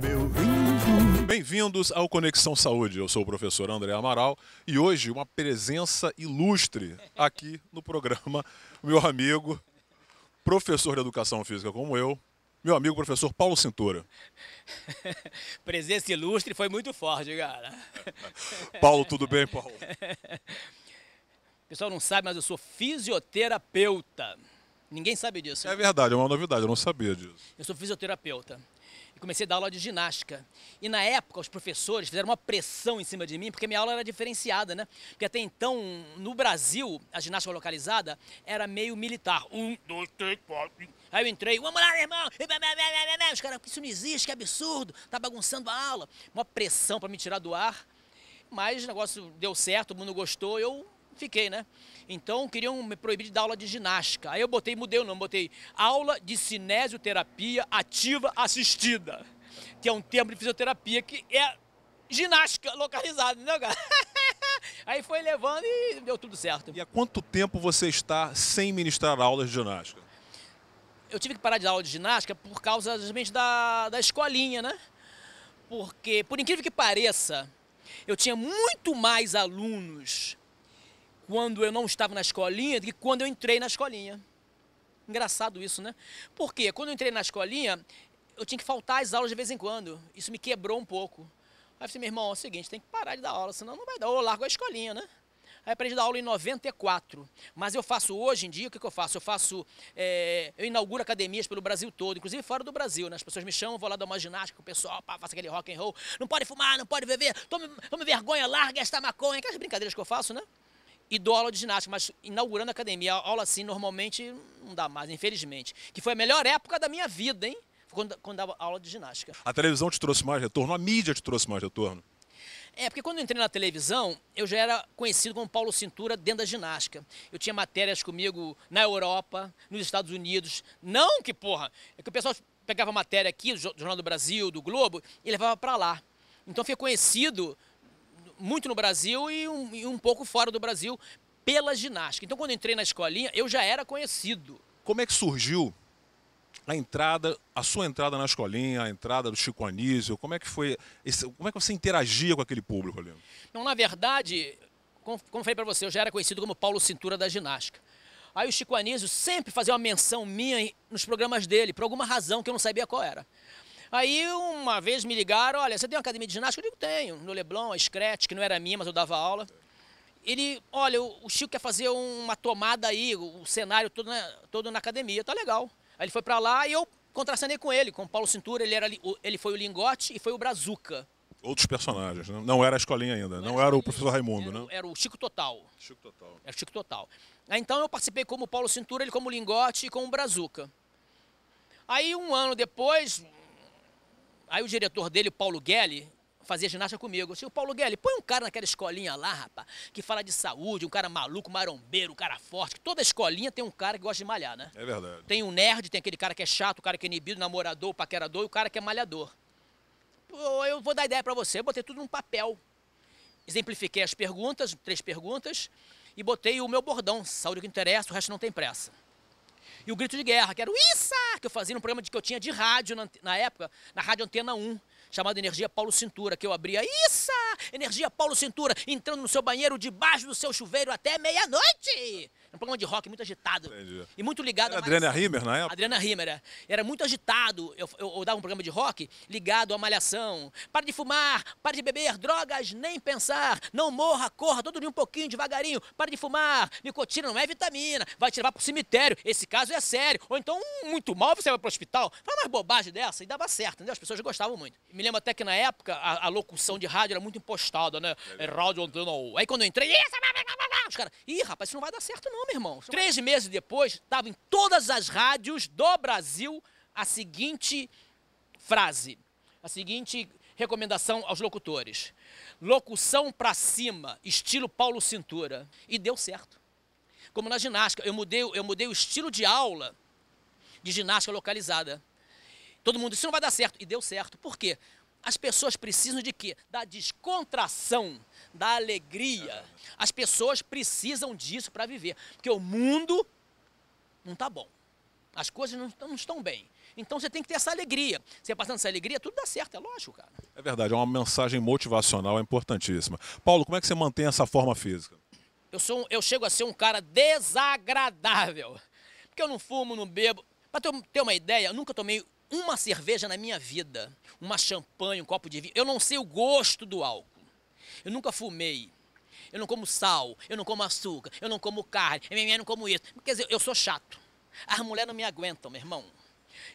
meu vinho. Bem-vindos ao Conexão Saúde. Eu sou o professor André Amaral e hoje uma presença ilustre aqui no programa, meu amigo, professor de educação física como eu, meu amigo professor Paulo Cintura. Presença ilustre foi muito forte, cara. Paulo, tudo bem, Paulo? O pessoal não sabe, mas eu sou fisioterapeuta. Ninguém sabe disso. É né? verdade, é uma novidade, eu não sabia disso. Eu sou fisioterapeuta comecei a dar aula de ginástica. E na época, os professores fizeram uma pressão em cima de mim, porque minha aula era diferenciada, né? Porque até então, no Brasil, a ginástica localizada era meio militar. Um, dois, três, quatro. Aí eu entrei, vamos lá, meu irmão! Os caras, isso não existe, que absurdo, tá bagunçando a aula. Uma pressão para me tirar do ar. Mas o negócio deu certo, o mundo gostou, eu Fiquei, né? Então queriam me proibir de dar aula de ginástica. Aí eu botei, mudei o nome, botei aula de cinesioterapia ativa assistida, que é um termo de fisioterapia que é ginástica localizada, né, cara? Aí foi levando e deu tudo certo. E há quanto tempo você está sem ministrar aulas de ginástica? Eu tive que parar de dar aula de ginástica por causa justamente da, da escolinha, né? Porque, por incrível que pareça, eu tinha muito mais alunos quando eu não estava na escolinha do que quando eu entrei na escolinha. Engraçado isso, né? Porque quando eu entrei na escolinha, eu tinha que faltar as aulas de vez em quando. Isso me quebrou um pouco. Aí eu falei, assim, meu irmão, é o seguinte, tem que parar de dar aula, senão não vai dar. Ou eu largo a escolinha, né? Aí aprendi a dar aula em 94. Mas eu faço hoje em dia, o que, que eu faço? Eu faço. É, eu inauguro academias pelo Brasil todo, inclusive fora do Brasil, né? As pessoas me chamam, vou lá dar uma ginástica, o pessoal pá, faço aquele rock and roll. Não pode fumar, não pode beber, tome, tome vergonha, larga esta maconha, aquelas brincadeiras que eu faço, né? e dou aula de ginástica, mas inaugurando a academia, aula assim normalmente não dá mais, infelizmente. Que foi a melhor época da minha vida, hein? Quando, quando dava aula de ginástica. A televisão te trouxe mais retorno? A mídia te trouxe mais retorno? É, porque quando eu entrei na televisão, eu já era conhecido como Paulo Cintura dentro da ginástica. Eu tinha matérias comigo na Europa, nos Estados Unidos. Não que, porra, é que o pessoal pegava matéria aqui do Jornal do Brasil, do Globo, e levava para lá. Então eu fui conhecido muito no Brasil e um, e um pouco fora do Brasil pela ginástica. Então, quando entrei na escolinha, eu já era conhecido. Como é que surgiu a entrada, a sua entrada na escolinha, a entrada do Chico Anísio? Como é que foi? Esse, como é que você interagia com aquele público ali? Não, na verdade, como, como falei para você, eu já era conhecido como Paulo Cintura da ginástica. Aí o Chico Anísio sempre fazia uma menção minha nos programas dele, por alguma razão que eu não sabia qual era. Aí uma vez me ligaram, olha, você tem uma academia de ginástica? Eu digo, tenho, no Leblon, a Scratch, que não era minha, mas eu dava aula. Ele, olha, o Chico quer fazer uma tomada aí, o cenário todo na, né, todo na academia, tá legal. Aí ele foi para lá e eu contracenei com ele, com o Paulo Cintura, ele, era, ele foi o Lingote e foi o Brazuca. Outros personagens, né? não era a escolinha ainda, não, não era, era, o professor Raimundo, era, né? Era o Chico Total. Chico Total. Era o Chico Total. Aí, então eu participei como Paulo Cintura, ele como Lingote e como Brazuca. Aí um ano depois, Aí o diretor dele, Paulo Guelli, fazia ginástica comigo. Eu disse, o Paulo Guelli, põe um cara naquela escolinha lá, rapaz, que fala de saúde, um cara maluco, marombeiro, um cara forte. Que toda escolinha tem um cara que gosta de malhar, né? É verdade. Tem um nerd, tem aquele cara que é chato, o cara que é inibido, namorador, paquerador, e o cara que é malhador. Pô, eu vou dar ideia para você, eu botei tudo num papel. Exemplifiquei as perguntas, três perguntas, e botei o meu bordão, saúde que interessa, o resto não tem pressa. E o grito de guerra, que era o Issa, que eu fazia num programa que eu tinha de rádio na, na época, na Rádio Antena 1, chamado Energia Paulo Cintura, que eu abria, Issa, Energia Paulo Cintura, entrando no seu banheiro debaixo do seu chuveiro até meia-noite. Era é um programa de rock muito agitado. Entendi. E muito ligado era a Adriana Rimmer na época? Adriana Rimmer, era. É. era muito agitado. Eu, eu, eu, dava um programa de rock ligado à malhação. Para de fumar, para de beber, drogas, nem pensar. Não morra, corra, todo dia um pouquinho, devagarinho. Para de fumar. Nicotina não é vitamina. Vai te levar pro cemitério. Esse caso é sério. Ou então, hum, muito mal, você vai pro hospital. Fala mais bobagem dessa e dava certo, entendeu? As pessoas gostavam muito. Me lembro até que na época a, a locução de rádio era muito impostada, né? É rádio antena. Aí quando eu entrei. Isso, os caras, ih, rapaz, isso não vai dar certo não, meu irmão. Três meses depois, estava em todas as rádios do Brasil a seguinte frase, a seguinte recomendação aos locutores. Locução para cima, estilo Paulo Cintura. E deu certo. Como na ginástica, eu mudei, eu mudei o estilo de aula de ginástica localizada. Todo mundo, isso não vai dar certo. E deu certo. Por quê? As pessoas precisam de quê? Da descontração, da alegria. As pessoas precisam disso para viver, porque o mundo não está bom. As coisas não, não estão bem. Então você tem que ter essa alegria. Você passando essa alegria, tudo dá certo, é lógico, cara. É verdade, é uma mensagem motivacional, é importantíssima. Paulo, como é que você mantém essa forma física? Eu, sou, eu chego a ser um cara desagradável. Porque eu não fumo, não bebo. Para ter uma ideia, eu nunca tomei uma cerveja na minha vida, uma champanhe, um copo de vinho. Eu não sei o gosto do álcool. Eu nunca fumei. Eu não como sal, eu não como açúcar, eu não como carne, eu não como isso. Quer dizer, eu sou chato. As mulheres não me aguentam, meu irmão.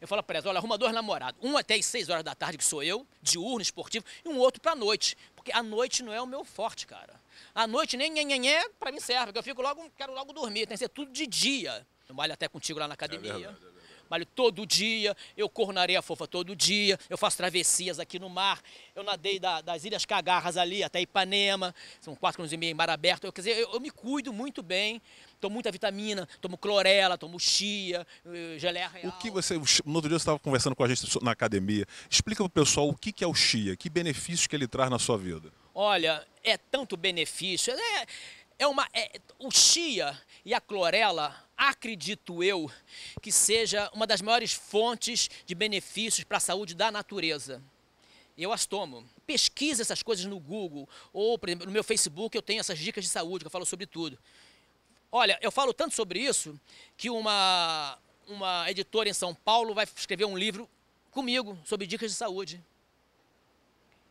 Eu falo para elas, olha, arruma dois namorados. Um até as seis horas da tarde, que sou eu, diurno, esportivo, e um outro para noite. Porque a noite não é o meu forte, cara. A noite nem nhenhenhé para mim serve, porque eu fico logo, quero logo dormir. Tem que ser tudo de dia. Eu malho até contigo lá na é academia. É verdade, é verdade trabalho todo dia, eu corro na areia fofa todo dia, eu faço travessias aqui no mar, eu nadei da, das Ilhas Cagarras ali até Ipanema, são quatro quilômetros e meio em mar aberto, eu, quer dizer, eu, eu me cuido muito bem, tomo muita vitamina, tomo clorela, tomo chia, eh, geleia real. O que você, no outro dia você estava conversando com a gente na academia, explica para o pessoal o que é o chia, que benefícios que ele traz na sua vida. Olha, é tanto benefício, é, é uma, é, o chia e a clorela acredito eu, que seja uma das maiores fontes de benefícios para a saúde da natureza. Eu as tomo. Pesquisa essas coisas no Google ou, por exemplo, no meu Facebook eu tenho essas dicas de saúde que eu falo sobre tudo. Olha, eu falo tanto sobre isso que uma, uma editora em São Paulo vai escrever um livro comigo sobre dicas de saúde.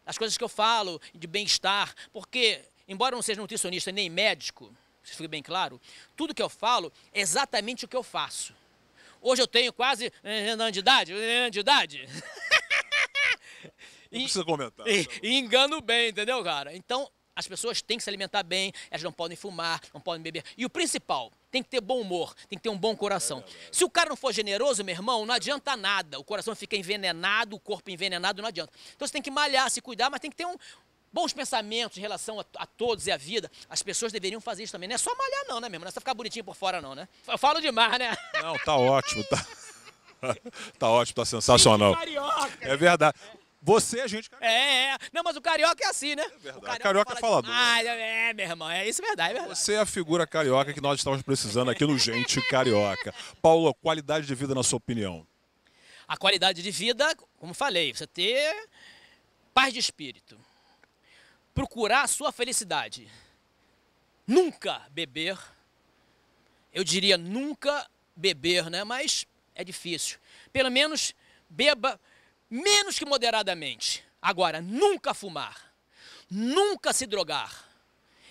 As coisas que eu falo de bem-estar, porque, embora eu não seja nutricionista nem médico, isso fica bem claro? Tudo que eu falo é exatamente o que eu faço. Hoje eu tenho quase anos eh, eh, de idade, eh, de idade. Não precisa comentar. E, tá e engano bem, entendeu, cara? Então, as pessoas têm que se alimentar bem, elas não podem fumar, não podem beber. E o principal, tem que ter bom humor, tem que ter um bom coração. É se o cara não for generoso, meu irmão, não adianta nada. O coração fica envenenado, o corpo envenenado, não adianta. Então você tem que malhar, se cuidar, mas tem que ter um, bons pensamentos em relação a, a, todos e a vida, as pessoas deveriam fazer isso também. Não é só malhar, não, né, mesmo? Não é só ficar bonitinho por fora, não, né? Eu falo demais, né? Não, tá ótimo, tá. tá ótimo, tá sensacional. É né? verdade. Você é gente carioca. É, é. Não, mas o carioca é assim, né? É verdade. O carioca, carioca fala é falador. Ah, é, meu irmão. É isso é verdade, é verdade. Você é a figura carioca que nós estamos precisando aqui no Gente Carioca. Paulo, qualidade de vida, na sua opinião? A qualidade de vida, como falei, você ter paz de espírito procurar a sua felicidade. Nunca beber. Eu diria nunca beber, né? Mas é difícil. Pelo menos beba menos que moderadamente. Agora, nunca fumar. Nunca se drogar.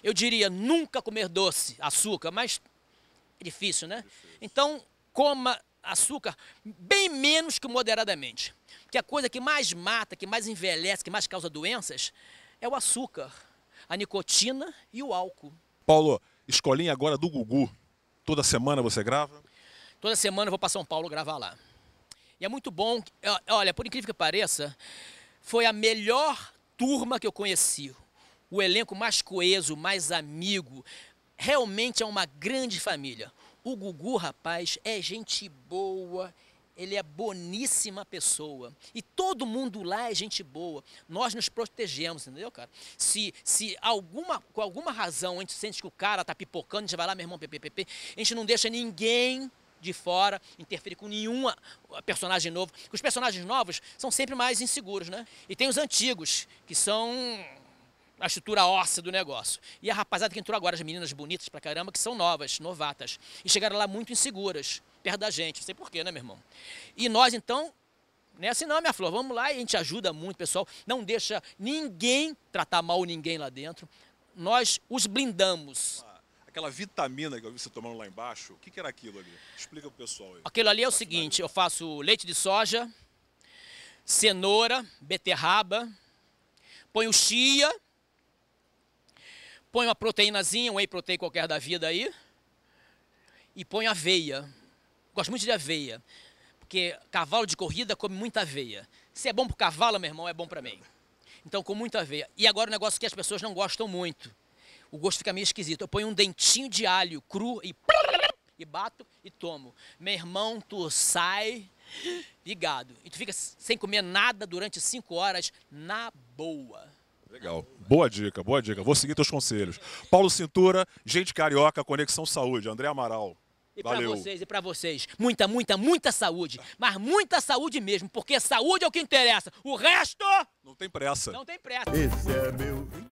Eu diria nunca comer doce, açúcar, mas é difícil, né? Então, coma açúcar bem menos que moderadamente. Que a coisa que mais mata, que mais envelhece, que mais causa doenças é o açúcar, a nicotina e o álcool. Paulo, escolinha agora do Gugu. Toda semana você grava? Toda semana eu vou para São Paulo gravar lá. E é muito bom. Olha, por incrível que pareça, foi a melhor turma que eu conheci. O elenco mais coeso, mais amigo. Realmente é uma grande família. O Gugu, rapaz, é gente boa, ele é boníssima pessoa. E todo mundo lá é gente boa. Nós nos protegemos, entendeu, cara? Se, se alguma, com alguma razão a gente sente que o cara tá pipocando, a gente vai lá, meu irmão, PPPP, a gente não deixa ninguém de fora, interferir com nenhuma uh, personagem novo. Os personagens novos são sempre mais inseguros, né? E tem os antigos, que são a estrutura óssea do negócio. E a rapazada que entrou agora, as meninas bonitas pra caramba, que são novas, novatas, e chegaram lá muito inseguras, perto da gente, não sei porquê, né, meu irmão? E nós, então, não é assim não, minha flor, vamos lá e a gente ajuda muito, pessoal, não deixa ninguém tratar mal ninguém lá dentro, nós os blindamos. Aquela vitamina que eu vi você tomando lá embaixo, o que, que era aquilo ali? Explica pro pessoal aí. Aquilo ali é o seguinte, eu faço leite de soja, cenoura, beterraba, ponho chia, Põe uma proteínazinha, um whey protein qualquer da vida aí. E põe aveia. Gosto muito de aveia. Porque cavalo de corrida come muita aveia. Se é bom para cavalo, meu irmão, é bom para mim. Então, com muita aveia. E agora o um negócio que as pessoas não gostam muito. O gosto fica meio esquisito. Eu ponho um dentinho de alho cru e, e bato e tomo. Meu irmão, tu sai ligado. E tu fica sem comer nada durante cinco horas na boa. Legal. Boa dica, boa dica. Vou seguir teus conselhos. Paulo Cintura, Gente Carioca, Conexão Saúde. André Amaral. E para vocês, e para vocês, muita, muita, muita saúde. Mas muita saúde mesmo, porque saúde é o que interessa. O resto. Não tem pressa. Não tem pressa. Esse é meu.